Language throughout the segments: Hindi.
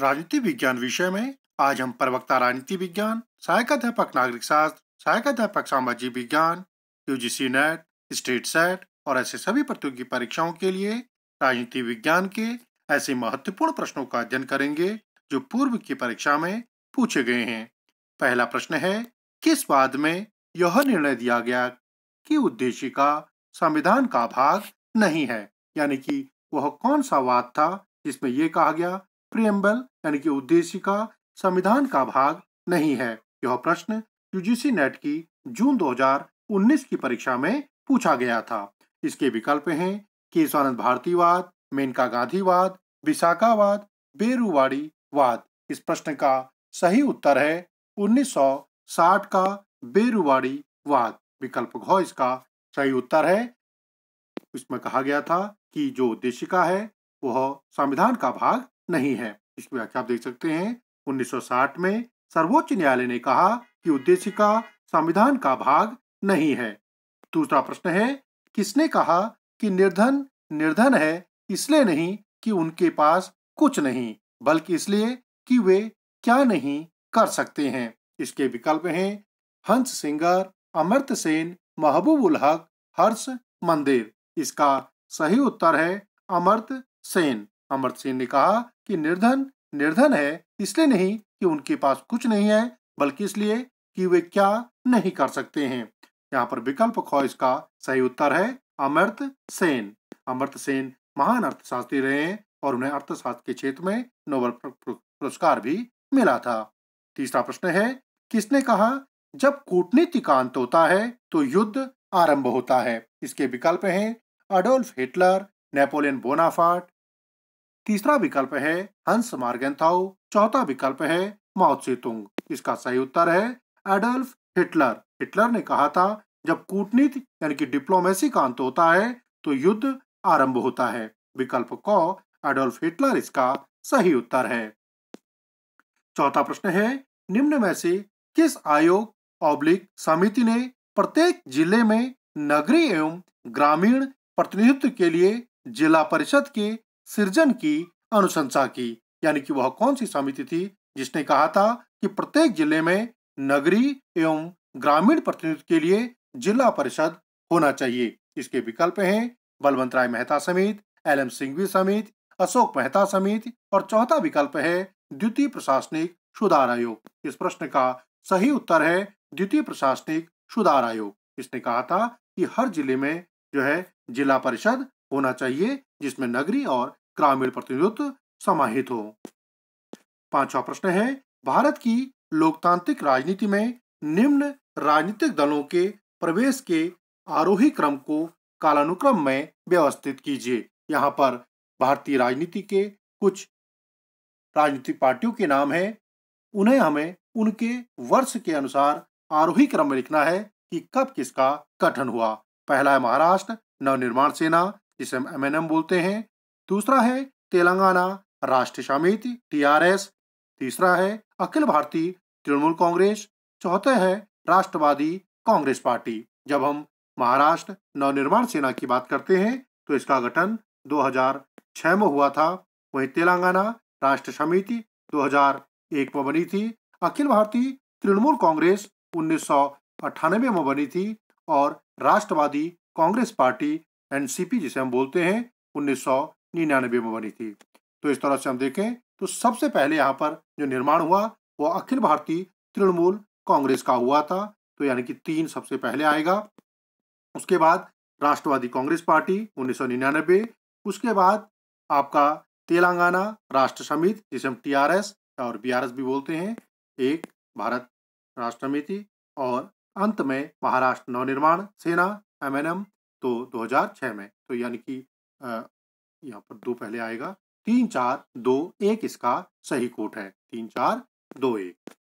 राजनीति विज्ञान विषय में आज हम प्रवक्ता राजनीति विज्ञान सहायक अध्यापक नागरिक शास्त्र अध्यापक सामाजिक विज्ञान यूजीसी नेट स्टेट सेट और ऐसे सभी प्रतियोगी परीक्षाओं के लिए राजनीति विज्ञान के ऐसे महत्वपूर्ण प्रश्नों का अध्ययन करेंगे जो पूर्व की परीक्षा में पूछे गए हैं पहला प्रश्न है किस वाद में यह निर्णय दिया गया कि का संविधान का भाग नहीं है यानी कि वह कौन सा वाद था जिसमें यह कहा गया प्रियम्बल यानी कि उद्देश्य का संविधान का भाग नहीं है यह प्रश्न यूजीसी नेट की जून 2019 की परीक्षा में पूछा गया था इसके विकल्प हैं केशवानंद भारतीवाद मेनका गांधीवाद विशाखावाद बेरुवाड़ी वाद इस प्रश्न का सही उत्तर है 1960 का बेरुवाड़ी वाद विकल्प घ इसका सही उत्तर है इसमें कहा गया था कि जो देशिका है वह संविधान का भाग नहीं है इस व्याख्या आप देख सकते हैं 1960 में सर्वोच्च न्यायालय ने कहा कि का संविधान का भाग नहीं है दूसरा प्रश्न है किसने कहा कि निर्धन निर्धन है इसलिए नहीं कि उनके पास कुछ नहीं बल्कि इसलिए कि वे क्या नहीं कर सकते हैं इसके विकल्प हैं हंस सिंगर अमृत सेन महबूब उल हक हर्ष मंदिर इसका सही उत्तर है अमर्त सेन अमृत सेन ने कहा कि निर्धन निर्धन है इसलिए नहीं कि उनके पास कुछ नहीं है बल्कि इसलिए कि वे क्या नहीं कर सकते हैं यहाँ पर विकल्प खो इसका सही उत्तर है अमृत सेन अमृत सेन महान अर्थशास्त्री रहे हैं और उन्हें अर्थशास्त्र के क्षेत्र में नोबल पुरस्कार भी मिला था तीसरा प्रश्न है किसने कहा जब कूटनीति का अंत होता है तो युद्ध आरंभ होता है इसके विकल्प हैं अडोल्फ हिटलर नेपोलियन बोनाफाट तीसरा विकल्प है हंस मार्गेंथाउ चौथा विकल्प है माओत्सेतुंग इसका सही उत्तर है एडल्फ हिटलर हिटलर ने कहा था जब कूटनीति यानी कि डिप्लोमेसी का अंत होता है तो युद्ध आरंभ होता है विकल्प क एडोल्फ हिटलर इसका सही उत्तर है चौथा प्रश्न है निम्न में से किस आयोग ऑब्लिक समिति ने प्रत्येक जिले में नगरीय एवं ग्रामीण प्रतिनिधित्व के लिए जिला परिषद के सृजन की अनुशंसा की यानी कि वह कौन सी समिति थी जिसने कहा था कि प्रत्येक जिले में नगरी एवं ग्रामीण प्रतिनिधित्व के लिए जिला परिषद होना चाहिए इसके विकल्प हैं बलवंत राय मेहता समिति एल एम सिंघवी समिति अशोक मेहता समिति और चौथा विकल्प है द्वितीय प्रशासनिक सुधार आयोग इस प्रश्न का सही उत्तर है द्वितीय प्रशासनिक सुधार आयोग इसने कहा था कि हर जिले में जो है जिला परिषद होना चाहिए जिसमें नगरी और ग्रामीण प्रतिनिधित्व समाहित हो पांचवा प्रश्न है भारत की लोकतांत्रिक राजनीति में निम्न राजनीतिक दलों के प्रवेश के आरोही क्रम को कालानुक्रम में व्यवस्थित कीजिए यहाँ पर भारतीय राजनीति के कुछ राजनीतिक पार्टियों के नाम है उन्हें हमें उनके वर्ष के अनुसार आरोही क्रम में लिखना है कि कब किसका गठन हुआ पहला है महाराष्ट्र नवनिर्माण सेना जिसे हम एमएनएम बोलते हैं दूसरा है तेलंगाना राष्ट्र समिति टीआरएस तीसरा है अखिल भारतीय तृणमूल कांग्रेस चौथा है राष्ट्रवादी कांग्रेस पार्टी जब हम महाराष्ट्र नवनिर्माण सेना की बात करते हैं तो इसका गठन 2006 में हुआ था वहीं तेलंगाना राष्ट्र समिति 2001 में बनी थी अखिल भारतीय तृणमूल कांग्रेस उन्नीस में बनी थी और राष्ट्रवादी कांग्रेस पार्टी एनसीपी जिसे हम बोलते हैं उन्नीस में बनी थी तो इस तरह से हम देखें तो सबसे पहले यहाँ पर जो निर्माण हुआ वो अखिल भारतीय तृणमूल कांग्रेस का हुआ था तो यानी कि तीन सबसे पहले आएगा उसके बाद राष्ट्रवादी कांग्रेस पार्टी उन्नीस उसके बाद आपका तेलंगाना राष्ट्र समिति जिसे हम टीआरएस और बीआरएस भी बोलते हैं एक भारत राष्ट्र समिति और अंत में महाराष्ट्र नवनिर्माण सेना एमएनएम तो 2006 में तो यानी कि यहाँ पर दो पहले आएगा तीन चार दो एक इसका सही कोट है तीन चार दो एक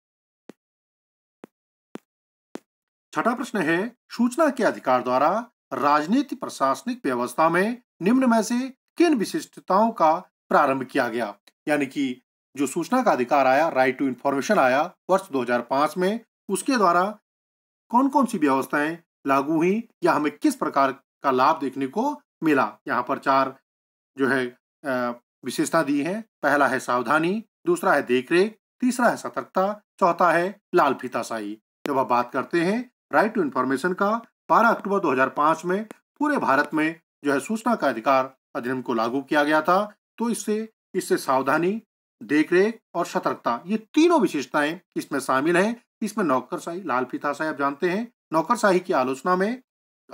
छठा प्रश्न है सूचना के अधिकार द्वारा राजनीति प्रशासनिक व्यवस्था में निम्न में से किन विशिष्टताओं का प्रारंभ किया गया यानी कि जो सूचना का अधिकार आया राइट टू इंफॉर्मेशन आया वर्ष 2005 में उसके द्वारा कौन कौन सी व्यवस्थाएं लागू हुई या हमें किस प्रकार का लाभ देखने को मिला यहाँ पर चार जो है विशेषता दी है पहला है सावधानी दूसरा है देखरेख तीसरा है सतर्कता चौथा है लाल फीताशाही जब आप बात करते हैं राइट टू इन्फॉर्मेशन का 12 अक्टूबर 2005 में पूरे भारत में जो है सूचना का अधिकार अधिनियम को लागू किया गया था तो इससे इससे सावधानी देखरेख और सतर्कता ये तीनों विशेषताएं इसमें शामिल हैं इसमें नौकरशाही लाल फीताशाही आप जानते हैं नौकरशाही की आलोचना में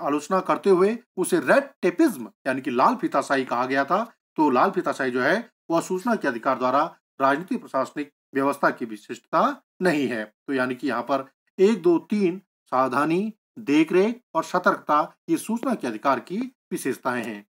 आलोचना करते हुए उसे रेड टेपिज्म यानी कि लाल फिताशाही कहा गया था तो लाल फिताशाही जो है वह सूचना के अधिकार द्वारा राजनीतिक प्रशासनिक व्यवस्था की विशिष्टता नहीं है तो यानी कि यहाँ पर एक दो तीन सावधानी देखरेख और सतर्कता ये सूचना के अधिकार की विशेषताएं हैं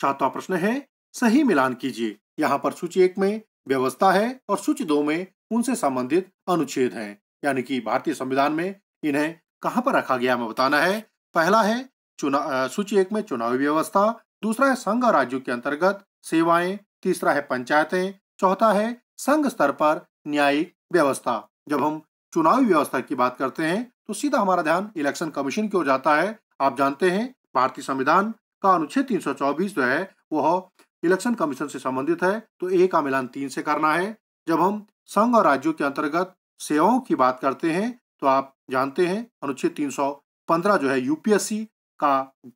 सातवां प्रश्न है सही मिलान कीजिए यहाँ पर सूची एक में व्यवस्था है और सूची दो में उनसे संबंधित अनुच्छेद हैं यानी कि भारतीय संविधान में इन्हें कहाँ पर रखा गया हमें बताना है पहला है चुनाव सूची एक में चुनावी व्यवस्था दूसरा है संघ और राज्यों के अंतर्गत सेवाएं तीसरा है पंचायतें चौथा है संघ स्तर पर न्यायिक व्यवस्था जब हम चुनावी व्यवस्था की बात करते हैं तो सीधा हमारा ध्यान इलेक्शन कमीशन की ओर जाता है आप जानते हैं भारतीय संविधान का अनुच्छेद तीन जो है वह इलेक्शन कमीशन से संबंधित है तो ए का मिलान तीन से करना है जब हम संघ और राज्यों के अंतर्गत सेवाओं की बात करते हैं तो आप जानते हैं अनुच्छेद 315 जो है यूपीएससी का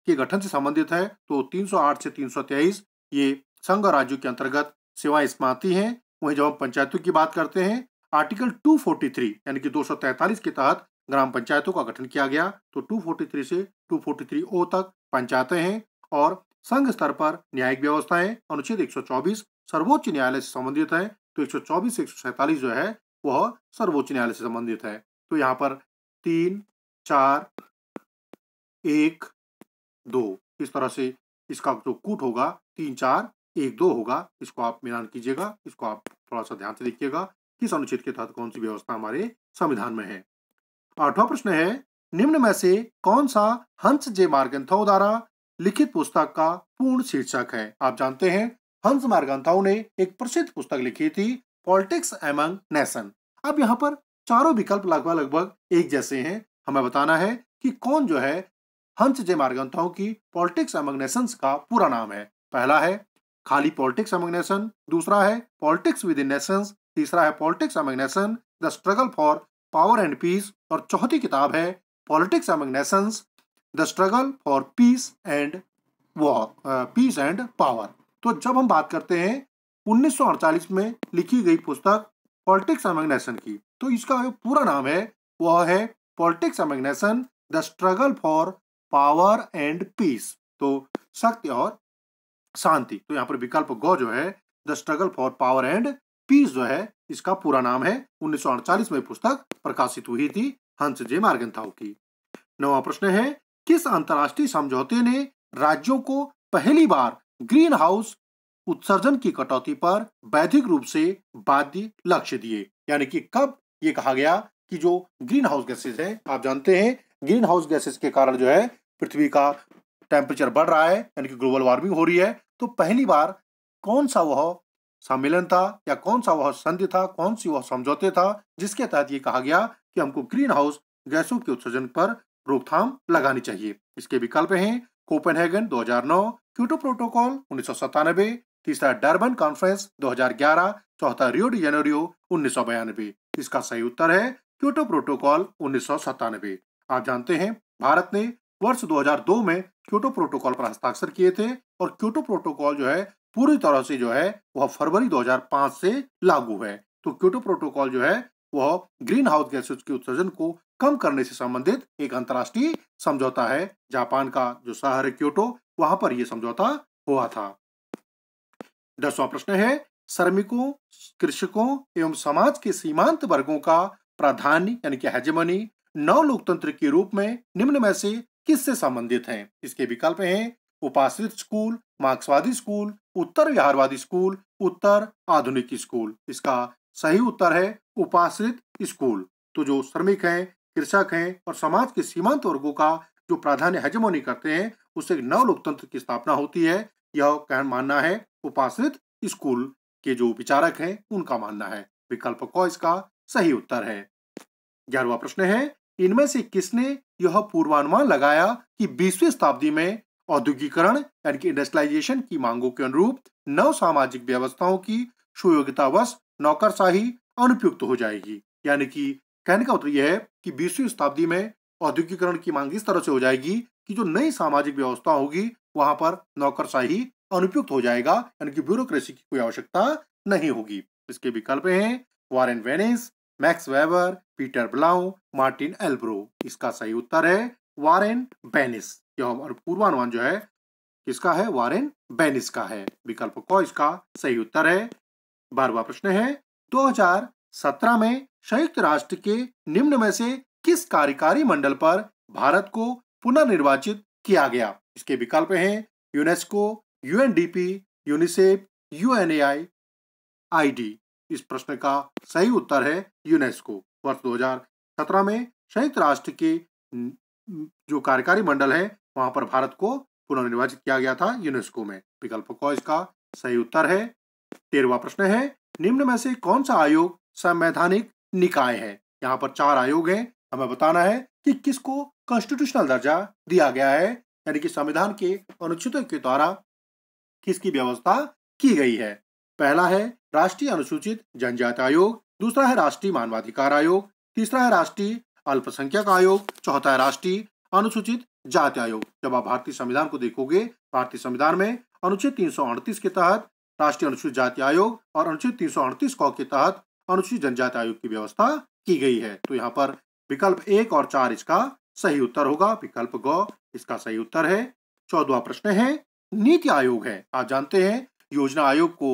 के गठन से संबंधित है तो 308 से 323 ये संघ और राज्यों के अंतर्गत सेवाएं इसमें आती हैं वहीं जब हम पंचायतों की बात करते हैं आर्टिकल 243 यानी कि 243 के तहत ग्राम पंचायतों का गठन किया गया तो 243 से 243 ओ तक पंचायतें हैं और संघ स्तर पर न्यायिक व्यवस्थाएं अनुच्छेद 124 सर्वोच्च न्यायालय से संबंधित है तो 124 से 147 जो है वह सर्वोच्च न्यायालय से संबंधित है तो यहाँ पर तीन चार एक दो इस तरह से इसका जो कूट होगा तीन चार एक दो होगा इसको आप मिलान कीजिएगा इसको आप थोड़ा सा ध्यान से देखिएगा किस अनुच्छेद के तहत कौन सी व्यवस्था हमारे संविधान में है आठवां प्रश्न है निम्न में से कौन सा हंस जे मार्गंथाओ द्वारा लिखित पुस्तक का पूर्ण शीर्षक है आप जानते हैं हंस मार्गंथाओ ने एक प्रसिद्ध पुस्तक लिखी थी पॉलिटिक्स एमंग नेशन अब यहाँ पर चारों विकल्प लगभग लगभग एक जैसे हैं हमें बताना है कि कौन जो है हंस जे मार्गंथाओं की पॉलिटिक्स एमंगनेशन का पूरा नाम है पहला है खाली पॉलिटिक्स एमंगनेशन दूसरा है पॉलिटिक्स विद इन नेशंस तीसरा है politics among nation the struggle for power and peace और चौथी किताब है politics among nations the struggle for peace and war peace and power तो जब हम बात करते हैं उन्नीस में लिखी गई पुस्तक पॉलिटिक्स एमंग नेशन की तो इसका जो पूरा नाम है वह है politics among nation the struggle for power and peace तो शक्ति और शांति तो यहाँ पर विकल्प ग जो है the struggle for power and peace जो है इसका पूरा नाम है उन्नीस में पुस्तक प्रकाशित हुई थी हंस जे मार्गनथाव की नवा प्रश्न है किस अंतर्राष्ट्रीय समझौते ने राज्यों को पहली बार ग्रीन हाउस उत्सर्जन की कटौती पर वैधिक रूप से बाध्य लक्ष्य दिए यानी कि कब ये कहा गया कि जो ग्रीन हाउस गैसेज है आप जानते हैं ग्रीन हाउस गैसेज के कारण जो है पृथ्वी का टेम्परेचर बढ़ रहा है यानी कि ग्लोबल वार्मिंग हो रही है तो पहली बार कौन सा वह सम्मेलन था या कौन सा वह संधि था कौन सी वह समझौते था जिसके तहत ये कहा गया कि हमको ग्रीन हाउस गैसों के उत्सर्जन पर रोकथाम लगानी चाहिए इसके विकल्प हैं कोपेनहेगन 2009, क्यूटो प्रोटोकॉल उन्नीस सौ तीसरा डरबन कॉन्फ्रेंस ग्यारह चौथा रियो डी जेनेरियो उन्नीस इसका सही उत्तर है क्योटो प्रोटोकॉल उन्नीस आप जानते हैं भारत ने वर्ष 2002 में क्योटो प्रोटोकॉल पर हस्ताक्षर किए थे और क्योटो प्रोटोकॉल जो है पूरी तरह से जो है वह फरवरी 2005 से लागू है तो क्योटो प्रोटोकॉल जो है वह ग्रीन हाउस गैसेज के उत्सर्जन को कम करने से संबंधित एक अंतर्राष्ट्रीय समझौता है जापान का जो शहर है क्योटो वहां पर यह समझौता हुआ था दसवां प्रश्न है श्रमिकों कृषकों एवं समाज के सीमांत वर्गों का प्राधान्य यानी कि हजमनी नव लोकतंत्र के रूप में निम्न में से किससे संबंधित हैं इसके विकल्प हैं उपाश्रित स्कूल मार्क्सवादी स्कूल उत्तर विहारवादी स्कूल उत्तर आधुनिक स्कूल इसका सही उत्तर है उपाश्रित स्कूल तो जो श्रमिक हैं कृषक हैं और समाज के सीमांत वर्गों का जो प्राधान्य हजमोनी करते हैं उससे नव लोकतंत्र की स्थापना होती है यह कह मानना है उपाश्रित स्कूल के जो विचारक हैं उनका मानना है विकल्प क इसका सही उत्तर है ग्यारहवा प्रश्न है इनमें से किसने यह पूर्वानुमान लगाया कि बीसवीं शताब्दी में औद्योगिकरण यानी कि इंडस्ट्रियलाइजेशन की मांगों के अनुरूप नव सामाजिक व्यवस्थाओं की सुयोग्यतावश नौकरशाही अनुपयुक्त हो जाएगी यानी कि कहने का उत्तर मतलब यह है कि बीसवीं शताब्दी में औद्योगिकरण की मांग इस तरह से हो जाएगी कि जो नई सामाजिक व्यवस्था होगी वहां पर नौकरशाही अनुपयुक्त हो जाएगा यानी कि ब्यूरोक्रेसी की कोई आवश्यकता नहीं होगी इसके विकल्प हैं Warren Bennis Max Weber Peter Blau Martin Albrow इसका सही उत्तर है वॉरेन बेनिस यह पूर्वानुमान जो है किसका है वॉरेन बेनिस का है विकल्प क इसका सही उत्तर है बारवा प्रश्न है 2017 में संयुक्त राष्ट्र के निम्न में से किस कार्यकारी मंडल पर भारत को पुनर्निर्वाचित किया गया इसके विकल्प हैं UNESCO UNDP UNICEF UNAI ID इस प्रश्न का सही उत्तर है यूनेस्को वर्ष 2017 में संयुक्त राष्ट्र के जो कार्यकारी मंडल है वहां पर भारत को पुनर्निर्वाचित किया गया था यूनेस्को में विकल्प को इसका सही उत्तर है तेरवा प्रश्न है निम्न में से कौन सा आयोग संवैधानिक निकाय है यहाँ पर चार आयोग हैं हमें बताना है कि किसको कॉन्स्टिट्यूशनल दर्जा दिया गया है यानी कि संविधान के अनुच्छेदों के द्वारा किसकी व्यवस्था की गई है पहला है राष्ट्रीय अनुसूचित जनजाति आयोग दूसरा है राष्ट्रीय मानवाधिकार आयोग तीसरा है राष्ट्रीय अल्पसंख्यक आयोग चौथा है राष्ट्रीय अनुसूचित जाति आयोग जब आप भारतीय संविधान को देखोगे भारतीय संविधान में अनुच्छेद तीन के तहत राष्ट्रीय अनुसूचित जाति आयोग और अनुच्छेद तीन सौ के तहत अनुसूचित जनजाति आयोग की व्यवस्था की गई है तो यहाँ पर विकल्प एक और चार इसका सही उत्तर होगा विकल्प ग इसका सही उत्तर है चौदवा प्रश्न है नीति आयोग है आप जानते हैं योजना आयोग को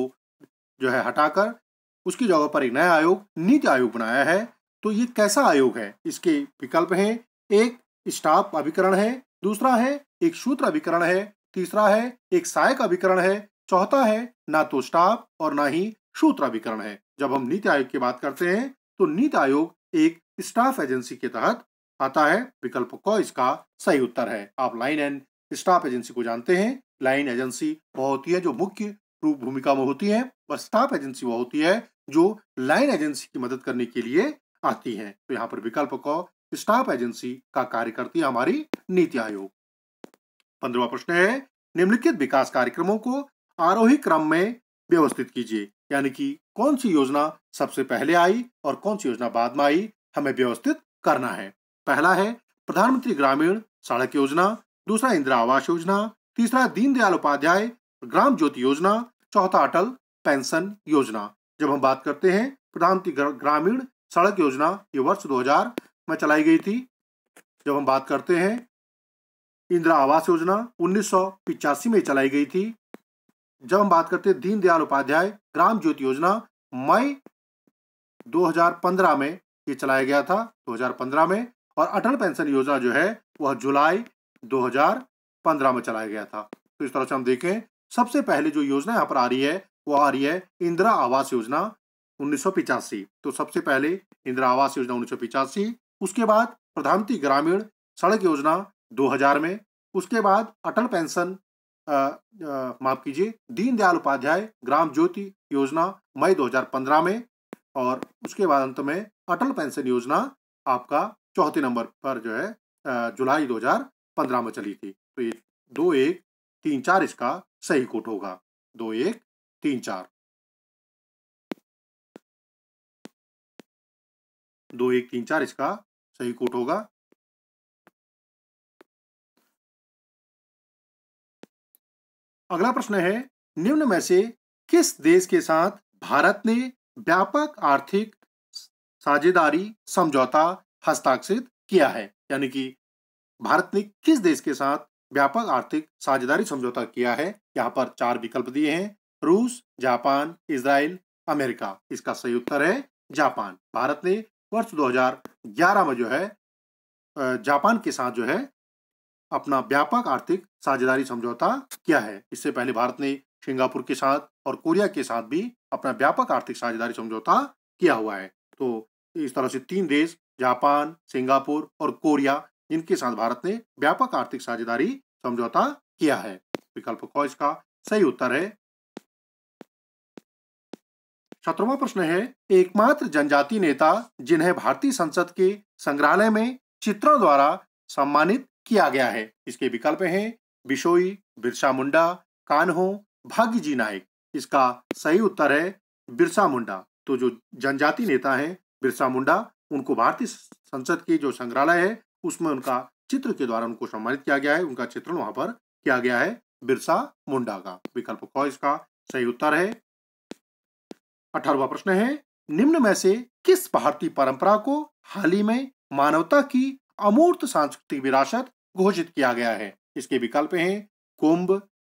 जो है हटाकर उसकी जगह पर एक नया आयोग नीति आयोग बनाया है तो ये कैसा आयोग है इसके विकल्प है एक स्टाफ अभिकरण है दूसरा है एक सूत्र अभिकरण है तीसरा है एक सहायक अभिकरण है चौथा है ना तो स्टाफ और ना ही सूत्र अभिकरण है जब हम नीति आयोग की बात करते हैं तो नीति आयोग एक स्टाफ एजेंसी के तहत आता है विकल्प क इसका सही उत्तर है आप लाइन एंड स्टाफ एजेंसी को जानते हैं लाइन एजेंसी वह होती है जो मुख्य रूप भूमिका में होती है और स्टाफ एजेंसी वह होती है जो लाइन एजेंसी की मदद करने के लिए आती है तो यहाँ पर विकल्प को स्टाफ एजेंसी का कार्य करती है हमारी नीति आयोग पंद्रवा प्रश्न है निम्नलिखित विकास कार्यक्रमों को आरोही क्रम में व्यवस्थित कीजिए यानी कि कौन सी योजना सबसे पहले आई और कौन सी योजना बाद में आई हमें व्यवस्थित करना है पहला है प्रधानमंत्री ग्रामीण सड़क योजना दूसरा इंदिरा आवास योजना तीसरा दीनदयाल उपाध्याय ग्राम ज्योति योजना चौथा अटल पेंशन योजना जब हम बात करते हैं प्रधानमंत्री ग्रामीण सड़क योजना ये वर्ष 2000 में चलाई गई थी जब हम बात करते हैं इंदिरा आवास योजना उन्नीस में चलाई गई थी जब हम बात करते हैं दीनदयाल उपाध्याय ग्राम ज्योति योजना मई 2015 में ये चलाया गया था 2015 में और अटल पेंशन योजना जो है वह जुलाई 2015 में चलाया गया था तो इस तरह से हम देखें सबसे पहले जो योजना यहाँ पर आ रही है वो आ रही है इंदिरा आवास योजना उन्नीस तो सबसे पहले इंदिरा आवास योजना उन्नीस उसके बाद प्रधानमंत्री ग्रामीण सड़क योजना 2000 में उसके बाद अटल पेंशन माफ कीजिए दीनदयाल उपाध्याय ग्राम ज्योति योजना मई 2015 में और उसके बाद अंत में अटल पेंशन योजना आपका चौथे नंबर पर जो है जुलाई पंद्रह में चली थी तो ये दो एक तीन चार इसका सही कोट होगा दो एक तीन चार दो एक तीन चार इसका सही कोट होगा अगला प्रश्न है निम्न में से किस देश के साथ भारत ने व्यापक आर्थिक साझेदारी समझौता हस्ताक्षरित किया है यानी कि भारत ने किस देश के साथ व्यापक आर्थिक साझेदारी समझौता किया है यहाँ पर चार विकल्प दिए हैं रूस जापान इसराइल अमेरिका इसका सही उत्तर है जापान भारत ने वर्ष 2011 में जो है जापान के साथ जो है अपना व्यापक आर्थिक साझेदारी समझौता किया है इससे पहले भारत ने सिंगापुर के साथ और कोरिया के साथ भी अपना व्यापक आर्थिक साझेदारी समझौता किया हुआ है तो इस तरह से तीन देश जापान सिंगापुर और कोरिया इनके साथ भारत ने व्यापक आर्थिक साझेदारी समझौता किया है विकल्प क इसका सही उत्तर है सत्रवा प्रश्न है एकमात्र जनजाति नेता जिन्हें भारतीय संसद के संग्रहालय में चित्रों द्वारा सम्मानित किया गया है इसके विकल्प हैं बिशोई बिरसा मुंडा कान्हो भाग्यजी जी नायक इसका सही उत्तर है बिरसा मुंडा तो जो जनजाति नेता हैं बिरसा मुंडा उनको भारतीय संसद के जो संग्रहालय है उसमें उनका चित्र के द्वारा उनको सम्मानित किया गया है उनका चित्रण वहां पर किया गया है बिरसा मुंडा का विकल्प ख इसका सही उत्तर है अठारवा प्रश्न है निम्न में से किस भारतीय परंपरा को हाल ही में मानवता की अमूर्त सांस्कृतिक विरासत घोषित किया गया है इसके विकल्प हैं कुंभ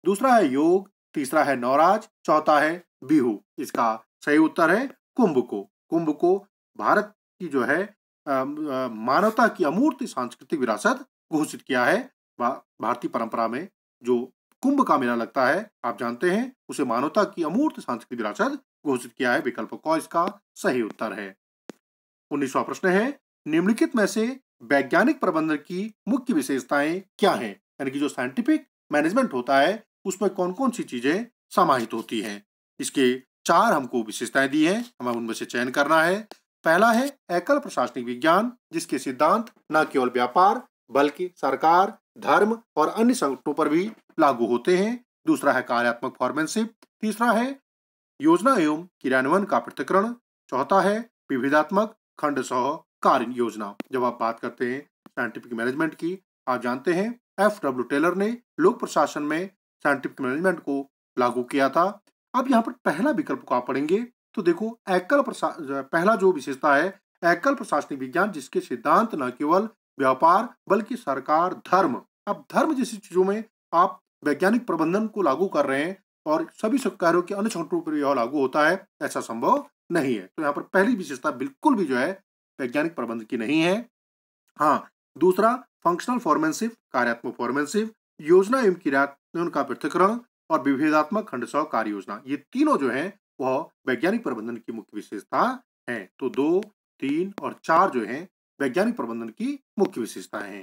दूसरा है योग तीसरा है नवराज चौथा है बिहू इसका सही उत्तर है कुंभ को कुंभ को भारत की जो है मानवता की अमूर्त सांस्कृतिक विरासत घोषित किया है भारतीय परंपरा में जो कुंभ का मेला लगता है आप जानते हैं उसे मानवता की अमूर्त सांस्कृतिक विरासत घोषित किया है विकल्प क इसका सही उत्तर है उन्नीसवा प्रश्न है निम्नलिखित में से वैज्ञानिक प्रबंधन की मुख्य विशेषताएं क्या हैं यानी कि जो साइंटिफिक मैनेजमेंट होता है उसमें कौन कौन सी चीजें समाहित होती हैं इसके चार हमको विशेषताएं दी हैं हमें उनमें से चयन करना है पहला है एकल प्रशासनिक विज्ञान जिसके सिद्धांत न केवल व्यापार बल्कि सरकार धर्म और अन्य संगठनों पर भी लागू होते हैं दूसरा है कार्यात्मक फॉर्मेनशिप तीसरा है योजना एवं क्रियान्वयन का पृथकरण चौथा है विविधात्मक खंड सह कार्य योजना जब आप बात करते हैं साइंटिफिक मैनेजमेंट की आप जानते हैं एफ डब्ल्यू टेलर ने लोक प्रशासन में साइंटिफिक मैनेजमेंट को लागू किया था अब यहाँ पर पहला विकल्प को आप पढ़ेंगे तो देखो एकल पहला जो विशेषता है एकल प्रशासनिक विज्ञान जिसके सिद्धांत न केवल व्यापार बल्कि सरकार धर्म अब धर्म जैसी चीजों में आप वैज्ञानिक प्रबंधन को लागू कर रहे हैं और सभी सरकारों के अन्य पर यह लागू होता है ऐसा संभव नहीं है तो यहाँ पर पहली विशेषता बिल्कुल भी जो है वैज्ञानिक प्रबंधन की नहीं है हाँ दूसरा फंक्शनल फॉर्मेंसिव कार्यात्मक फॉर्मेंसिव योजना एवं क्रियात्मक का पृथकरण और विभेदात्मक खंड सौ कार्य योजना ये तीनों जो है वह वैज्ञानिक प्रबंधन की मुख्य विशेषता है तो दो तीन और चार जो है वैज्ञानिक प्रबंधन की मुख्य विशेषता है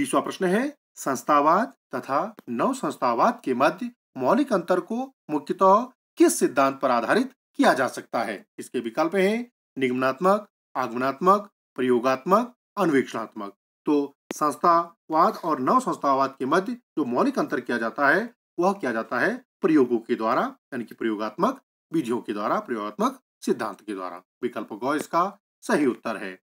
बीसवा प्रश्न है संस्थावाद तथा नव संस्थावाद के मध्य मौलिक अंतर को मुख्यतः किस सिद्धांत पर आधारित किया जा सकता है इसके विकल्प हैं निगमनात्मक आगमनात्मक प्रयोगात्मक अन्वेषणात्मक तो संस्थावाद और नव संस्थावाद के मध्य जो मौलिक अंतर किया जाता है वह किया जाता है प्रयोगों के द्वारा यानी कि प्रयोगात्मक विधियों के द्वारा प्रयोगात्मक सिद्धांत के द्वारा विकल्प गौ इसका सही उत्तर है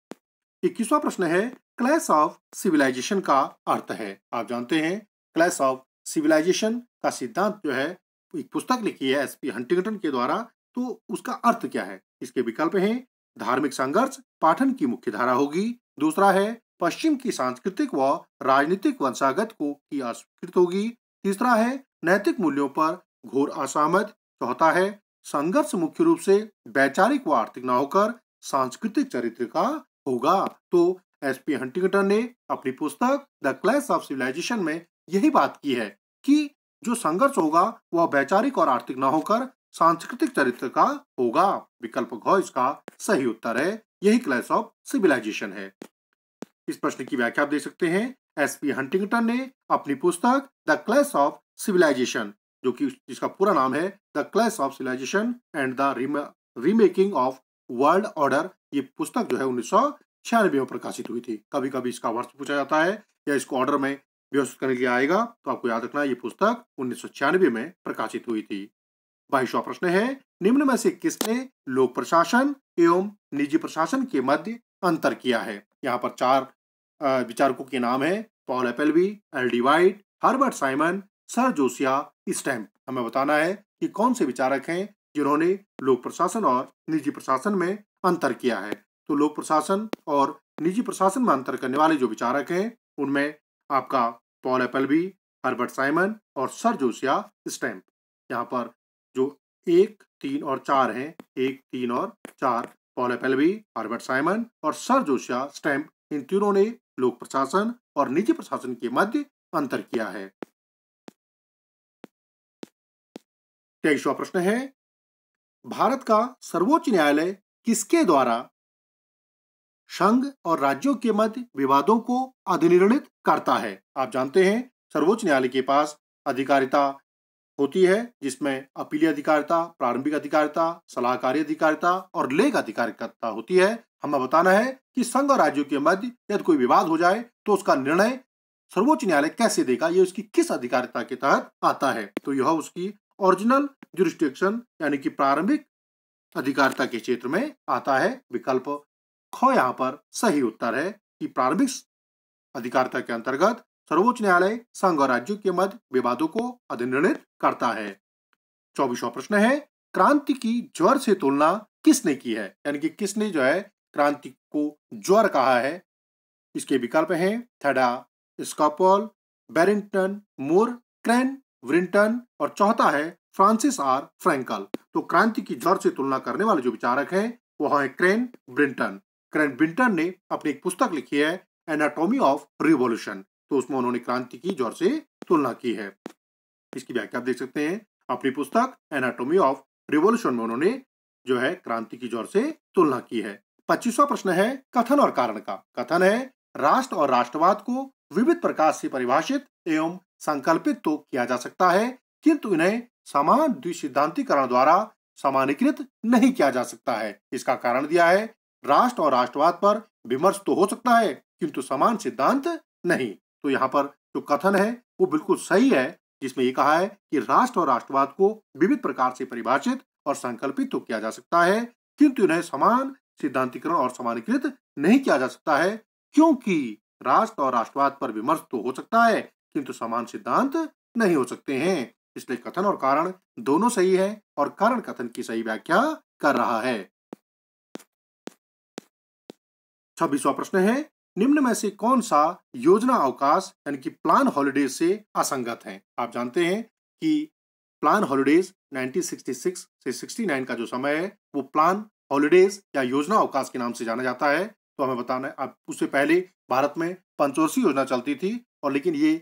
इक्कीसवा प्रश्न है क्लैश ऑफ सिविलाइजेशन का अर्थ है आप जानते हैं क्लैश ऑफ सिविलाइजेशन का सिद्धांत जो है एक पुस्तक लिखी है एस पी हंटिंगटन के द्वारा तो उसका अर्थ क्या है इसके विकल्प हैं धार्मिक संघर्ष पाठन की मुख्य धारा होगी दूसरा है पश्चिम की सांस्कृतिक व राजनीतिक वंशागत को की अस्वीकृत होगी तीसरा है नैतिक मूल्यों पर घोर असहमत चौथा है संघर्ष मुख्य रूप से वैचारिक व आर्थिक न होकर सांस्कृतिक चरित्र का होगा तो एस पी हंटिंगटन ने अपनी पुस्तक द क्लैश ऑफ सिविलाइजेशन में यही बात की है कि जो संघर्ष होगा वह वैचारिक और आर्थिक न होकर सांस्कृतिक चरित्र का होगा विकल्प घ इसका सही उत्तर है यही क्लैश ऑफ सिविलाइजेशन है इस प्रश्न की व्याख्या आप देख सकते हैं एसपी हंटिंगटन ने अपनी पुस्तक द क्लैश ऑफ सिविलाइजेशन जो कि जिसका पूरा नाम है the clash of civilization and the remaking of world order ये पुस्तक जो है उन्नीस छियानवे में प्रकाशित हुई थी कभी कभी इसका वर्ष पूछा जाता है या इसको ऑर्डर में व्यवस्थित करने के लिए आएगा तो आपको याद रखना ये पुस्तक उन्नीस में प्रकाशित हुई थी बाईसवा प्रश्न है निम्न में से किसने लोक प्रशासन एवं निजी प्रशासन के मध्य अंतर किया है यहाँ पर चार विचारकों के नाम है पॉल भी L D White Herbert Simon sir Josiah Stamp हमें बताना है कि कौन से विचारक हैं जिन्होंने लोक प्रशासन और निजी प्रशासन में अंतर किया है तो लोक प्रशासन और निजी प्रशासन में अंतर करने वाले जो विचारक हैं उनमें आपका पॉल भी हर्बर्ट साइमन और सर जोसिया स्टैम्प यहाँ पर जो एक तीन और चार हैं एक तीन और चार पॉल भी हर्बर्ट साइमन और सर जोसिया स्टैम्प इन तीनों ने लोक प्रशासन और निजी प्रशासन के मध्य अंतर किया है तेईसवा प्रश्न है भारत का सर्वोच्च न्यायालय किसके द्वारा संघ और राज्यों के मध्य विवादों को अधिनिर्णित करता है आप जानते हैं सर्वोच्च न्यायालय के पास अधिकारिता होती है जिसमें अपीलीय अधिकारिता प्रारंभिक अधिकारिता सलाहकारी अधिकारिता और लेख अधिकारिकता होती है हमें बताना है कि संघ और राज्यों के मध्य यदि कोई विवाद हो जाए तो उसका निर्णय सर्वोच्च न्यायालय कैसे देगा ये उसकी किस अधिकारिता के तहत आता है तो यह उसकी ओरिजिनल जुरिस्टिक्शन यानी कि प्रारंभिक अधिकारिता के क्षेत्र में आता है विकल्प ख यहाँ पर सही उत्तर है कि प्रारंभिक अधिकारिता के अंतर्गत सर्वोच्च न्यायालय संघ और राज्यों के मध्य विवादों को अधिनिर्णित करता है चौबीसवा प्रश्न है क्रांति की ज्वर से तुलना किसने की है यानी कि किसने जो है क्रांति को ज्वर कहा है इसके विकल्प हैं थेडा स्कॉपॉल बैरिंगटन मोर क्रेन व्रिंटन और चौथा है फ्रांसिस आर फ्रैंकल तो क्रांति की ज्वर से तुलना करने वाले जो विचारक हैं वह है क्रेन ब्रिंटन क्रेन ब्रिंटन ने अपनी एक पुस्तक लिखी है एनाटॉमी ऑफ रिवोल्यूशन तो उसमें उन्होंने क्रांति की जोर से तुलना की है इसकी व्याख्या आप देख सकते हैं अपनी पुस्तक एनाटोमी ऑफ रिवोल्यूशन में उन्होंने जो है क्रांति की जोर से तुलना की है पच्चीसवा प्रश्न है कथन और कारण का कथन है राष्ट्र और राष्ट्रवाद को विविध प्रकार से परिभाषित एवं संकल्पित तो किया जा सकता है किंतु इन्हें समान द्विसिद्धांतिकरण द्वारा समानीकृत नहीं किया जा सकता है इसका कारण दिया है राष्ट्र और राष्ट्रवाद पर विमर्श तो हो सकता है किंतु समान सिद्धांत नहीं तो यहाँ पर जो कथन है वो बिल्कुल सही है जिसमें ये कहा है कि राष्ट्र और राष्ट्रवाद को विविध प्रकार से परिभाषित और संकल्पित तो किया जा सकता है किंतु इन्हें समान सिद्धांतिकरण और समानीकृत नहीं किया जा सकता है क्योंकि राष्ट्र और राष्ट्रवाद पर विमर्श तो हो सकता है किंतु समान सिद्धांत नहीं हो सकते हैं इसलिए कथन और कारण दोनों सही है और कारण कथन की सही व्याख्या कर रहा है छब्बीसवा प्रश्न है निम्न में से कौन सा योजना अवकाश यानी कि प्लान हॉलीडेज से असंगत है आप जानते हैं कि प्लान हॉलीडेज 1966 से 69 का जो समय है वो प्लान हॉलीडेज या योजना अवकाश के नाम से जाना जाता है तो हमें बताना है अब उससे पहले भारत में पंचवर्षीय योजना चलती थी और लेकिन ये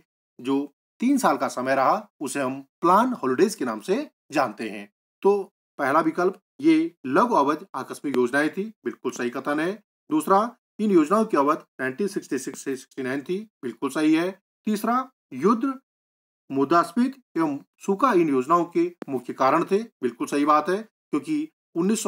जो तीन साल का समय रहा उसे हम प्लान हॉलीडेज के नाम से जानते हैं तो पहला विकल्प ये लघु अवध आकस्मिक योजनाएं थी बिल्कुल सही कथन है दूसरा इन योजनाओं की अवध 1966 से 69 थी बिल्कुल सही है तीसरा युद्ध मुद्रास्फीति एवं सूखा इन योजनाओं के मुख्य कारण थे बिल्कुल सही बात है क्योंकि उन्नीस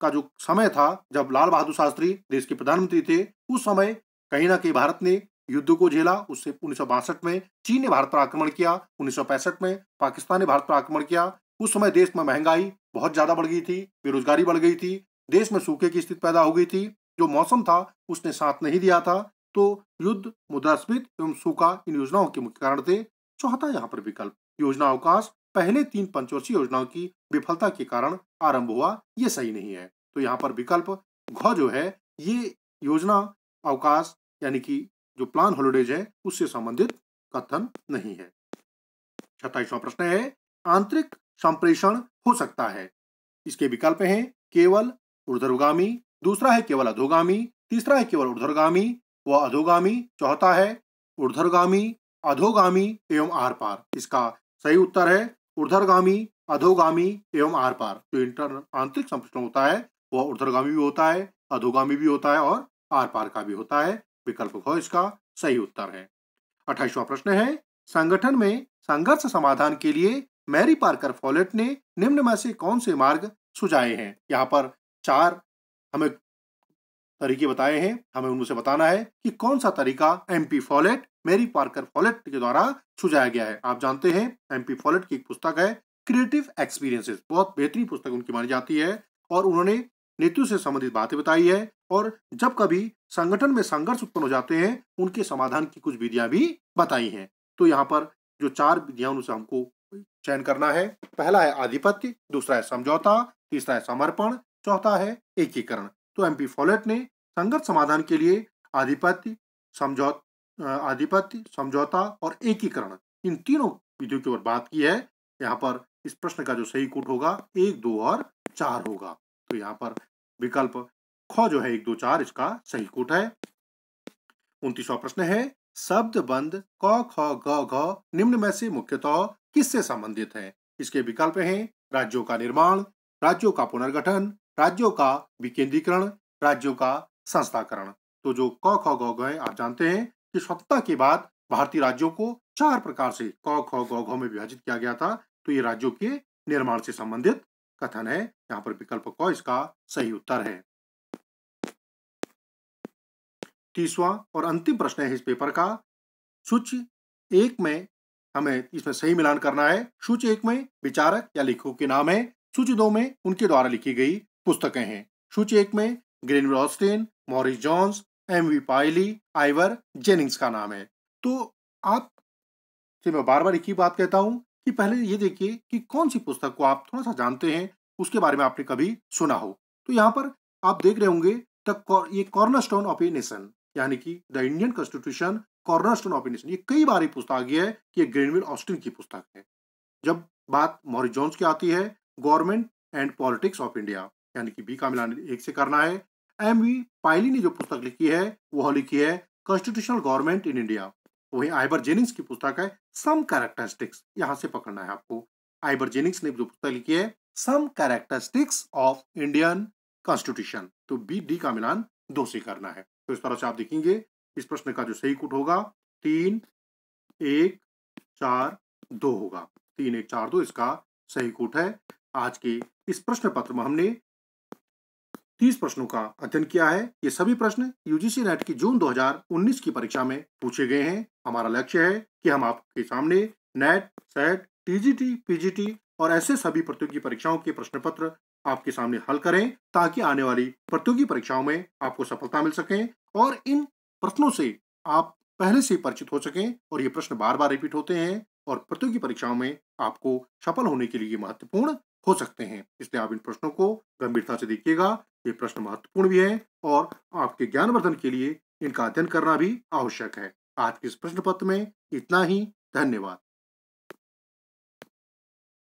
का जो समय था जब लाल बहादुर शास्त्री देश के प्रधानमंत्री थे उस समय कहीं ना कहीं भारत ने युद्ध को झेला उससे उन्नीस में चीन ने भारत पर आक्रमण किया उन्नीस में पाकिस्तान ने भारत पर आक्रमण किया उस समय देश में महंगाई बहुत ज्यादा बढ़ गई थी बेरोजगारी बढ़ गई थी देश में सूखे की स्थिति पैदा हो गई थी जो मौसम था उसने साथ नहीं दिया था तो युद्ध मुद्रास्पित एवं सूखा इन योजनाओं के मुख्य कारण थे चौथा यहाँ पर विकल्प योजना अवकाश पहले तीन पंचवर्षीय योजनाओं की विफलता के कारण आरंभ हुआ ये सही नहीं है तो यहाँ पर विकल्प घ जो है ये योजना अवकाश यानी कि जो प्लान हॉलीडेज है उससे संबंधित कथन नहीं है छत्ताईसवा प्रश्न है आंतरिक संप्रेषण हो सकता है इसके विकल्प हैं केवल ऊर्धर्वगामी दूसरा है केवल अधोगामी तीसरा है केवल ऊर्धगामी व अधोगामी चौथा है ऊर्धगामी अधोगामी एवं आर पार इसका सही उत्तर है ऊर्धगामी अधोगामी एवं आर पार जो इंटर आंतरिक संपुष्ट होता है वह ऊर्धगामी भी होता है अधोगामी भी होता है और आर पार का भी होता है विकल्प घ इसका सही उत्तर है अट्ठाईसवा प्रश्न है संगठन में संघर्ष समाधान के लिए मैरी पार्कर फॉलेट ने निम्न में से कौन से मार्ग सुझाए हैं यहाँ पर चार हमें तरीके बताए हैं हमें उनसे बताना है कि कौन सा तरीका M P Follett Mary Parker Follett के द्वारा सुझाया गया है आप जानते हैं एमपी फॉलेट की एक पुस्तक है क्रिएटिव एक्सपीरियंसेस बहुत बेहतरीन पुस्तक उनकी मानी जाती है और उन्होंने नेतृत्व से संबंधित बातें बताई है और जब कभी संगठन में संघर्ष उत्पन्न हो जाते हैं उनके समाधान की कुछ विधियां भी बताई हैं तो यहाँ पर जो चार विधियां उनसे हमको चयन करना है पहला है आधिपत्य दूसरा है समझौता तीसरा है समर्पण चौथा है एकीकरण तो एमपी फॉलेट ने संघर्ष समाधान के लिए आधिपत्य समझौता आधिपत्य समझौता और एकीकरण इन तीनों विधियों की ओर बात की है यहाँ पर इस प्रश्न का जो सही कूट होगा एक दो और चार होगा तो यहाँ पर विकल्प ख जो है एक दो चार इसका सही कूट है उनतीसवा प्रश्न है शब्द बंद क ख ग घ निम्न में से मुख्यतः किससे संबंधित है इसके विकल्प हैं राज्यों का निर्माण राज्यों का पुनर्गठन राज्यों का विकेंद्रीकरण राज्यों का संस्थाकरण तो जो क ख ग है आप जानते हैं कि स्वतंत्रता के बाद भारतीय राज्यों को चार प्रकार से क ख ग घ में विभाजित किया गया था तो ये राज्यों के निर्माण से संबंधित कथन है यहाँ पर विकल्प क इसका सही उत्तर है तीसवा और अंतिम प्रश्न है इस पेपर का सूची एक में हमें इसमें सही मिलान करना है सूची एक में विचारक या लेखकों के नाम है सूची दो में उनके द्वारा लिखी गई पुस्तकें हैं सूची एक में Granville Austin Morris Jones M V Pylee Ivor Jennings का नाम है तो आप से मैं बार बार एक ही बात कहता हूँ कि पहले ये देखिए कि कौन सी पुस्तक को आप थोड़ा सा जानते हैं उसके बारे में आपने कभी सुना हो तो यहाँ पर आप देख रहे होंगे द ये cornerstone of a nation यानी कि the Indian constitution cornerstone of a nation ये कई बार ये पुस्तक आई है कि ये ग्रेनविल ऑस्टिन की पुस्तक है जब बात मॉरिस जॉन्स की आती है government and politics of India यानी कि बी का मिलान एक से करना है एम वी पायली ने जो पुस्तक लिखी है वह लिखी है कॉन्स्टिट्यूशनल गवर्नमेंट इन इंडिया वही आइबर जेनिंग्स की पुस्तक है सम कैरेक्टरिस्टिक्स यहाँ से पकड़ना है आपको आइबर जेनिंग्स ने जो पुस्तक लिखी है some characteristics of Indian constitution तो बी डी का मिलान दो से करना है तो इस तरह से आप देखेंगे इस प्रश्न का जो सही कुट होगा तीन एक चार दो होगा तीन एक चार दो इसका सही कुट है आज के इस प्रश्न पत्र में हमने 30 प्रश्नों का अध्ययन किया है ये सभी प्रश्न यूजीसी नेट की जून 2019 की परीक्षा में पूछे गए हैं हमारा लक्ष्य है कि हम आपके सामने नेट सेट टीजीटी पीजीटी और ऐसे सभी प्रतियोगी परीक्षाओं के प्रश्न पत्र आपके सामने हल करें ताकि आने वाली प्रतियोगी परीक्षाओं में आपको सफलता मिल सके और इन प्रश्नों से आप पहले से परिचित हो सकें और ये प्रश्न बार बार रिपीट होते हैं और प्रतियोगी परीक्षाओं में आपको सफल होने के लिए महत्वपूर्ण हो सकते हैं इसलिए आप इन प्रश्नों को गंभीरता से देखिएगा ये प्रश्न महत्वपूर्ण भी है और आपके ज्ञानवर्धन के लिए इनका अध्ययन करना भी आवश्यक है आज के इस प्रश्न पत्र में इतना ही धन्यवाद